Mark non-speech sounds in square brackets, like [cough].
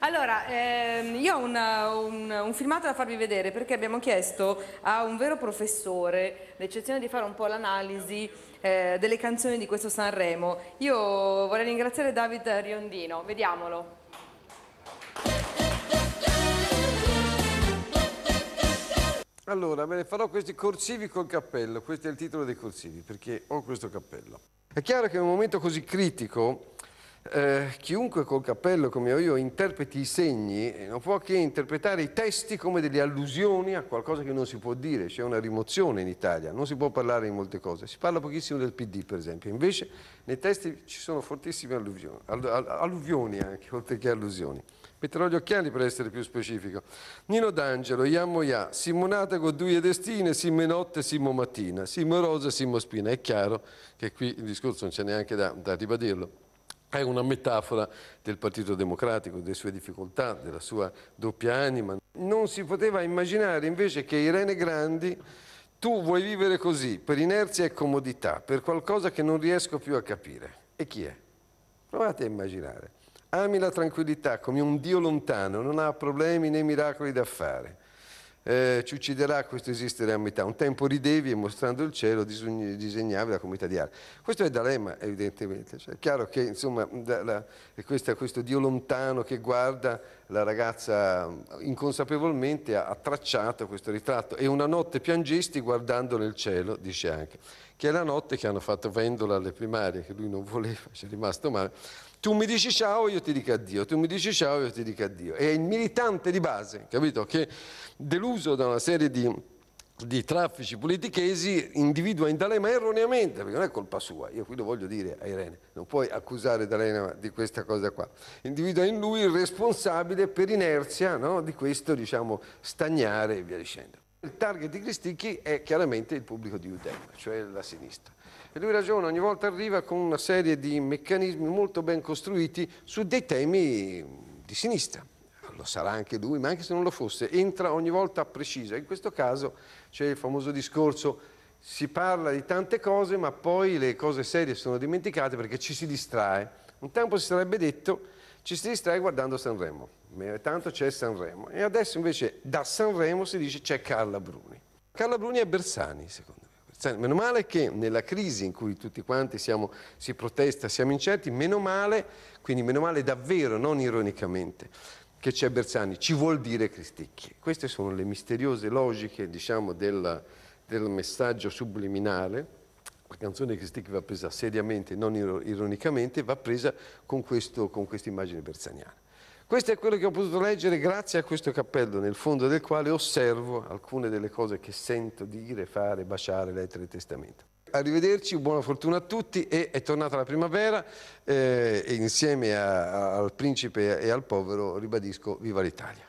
Allora, ehm, io ho una, un, un, filmato da farvi vedere perché abbiamo chiesto a un vero professore l'eccezione di fare un po' l'analisi eh, delle canzoni di questo Sanremo. Io vorrei ringraziare David Riondino, vediamolo. Allora, me ne farò questi corsivi col cappello, questo è il titolo dei corsivi, perché ho questo cappello. È chiaro che in un momento così critico eh, chiunque col cappello come ho io interpreti i segni eh, non può che interpretare i testi come delle allusioni a qualcosa che non si può dire, c'è una rimozione in Italia, non si può parlare di molte cose, si parla pochissimo del PD per esempio, invece nei testi ci sono fortissime alluvioni, alluvioni anche, [laughs] oltre che allusioni. Metterò gli occhiali per essere più specifico. Nino D'Angelo, Iammo Ia, Simonata con due destine, Simo notte, Simo mattina, Simo rosa, Simo spina. È chiaro che qui il discorso non c'è neanche da, da ribadirlo. È una metafora del Partito Democratico, delle sue difficoltà, della sua doppia anima. Non si poteva immaginare invece che Irene Grandi, tu vuoi vivere così, per inerzia e comodità, per qualcosa che non riesco più a capire. E chi è? Provate a immaginare. Ami la tranquillità come un Dio lontano, non ha problemi né miracoli da fare eh, ci ucciderà questo esistere a metà. Un tempo ridevi e mostrando il cielo disegnavi la comunità di arte. Questo è D'Alema, evidentemente. Cioè, è chiaro che insomma, da, la, questa, questo Dio lontano che guarda la ragazza inconsapevolmente ha, ha tracciato questo ritratto e una notte piangesti guardando nel cielo, dice anche che è la notte che hanno fatto Vendola alle primarie, che lui non voleva, ci è rimasto male. Tu mi dici ciao, io ti dico addio, tu mi dici ciao, io ti dico addio. È il militante di base, capito? Che deluso da una serie di, di traffici politichesi individua in D'Alema erroneamente, perché non è colpa sua, io qui lo voglio dire a Irene, non puoi accusare D'Alema di questa cosa qua. Individua in lui il responsabile per inerzia no? di questo, diciamo, stagnare e via dicendo il target di Cristicchi è chiaramente il pubblico di Udem, cioè la sinistra. E lui ragiona, ogni volta arriva con una serie di meccanismi molto ben costruiti su dei temi di sinistra. Lo sarà anche lui, ma anche se non lo fosse, entra ogni volta precisa. In questo caso c'è il famoso discorso si parla di tante cose, ma poi le cose serie sono dimenticate perché ci si distrae. Un tempo si sarebbe detto ci si distrae guardando Sanremo tanto c'è Sanremo. E adesso invece da Sanremo si dice c'è Carla Bruni. Carla Bruni è Bersani, secondo me. Bersani. Meno male che nella crisi in cui tutti quanti siamo, si protesta, siamo incerti, meno male, quindi meno male davvero, non ironicamente, che c'è Bersani. Ci vuol dire Cristicchi. Queste sono le misteriose logiche, diciamo, del, del messaggio subliminale la canzone cristica va presa seriamente, non ironicamente, va presa con, questo, con questa immagine bersaniana. Questo è quello che ho potuto leggere grazie a questo cappello, nel fondo del quale osservo alcune delle cose che sento dire, fare, baciare, lettere e testamento. Arrivederci, buona fortuna a tutti e è tornata la primavera eh, e insieme a, a, al principe e al povero ribadisco viva l'Italia.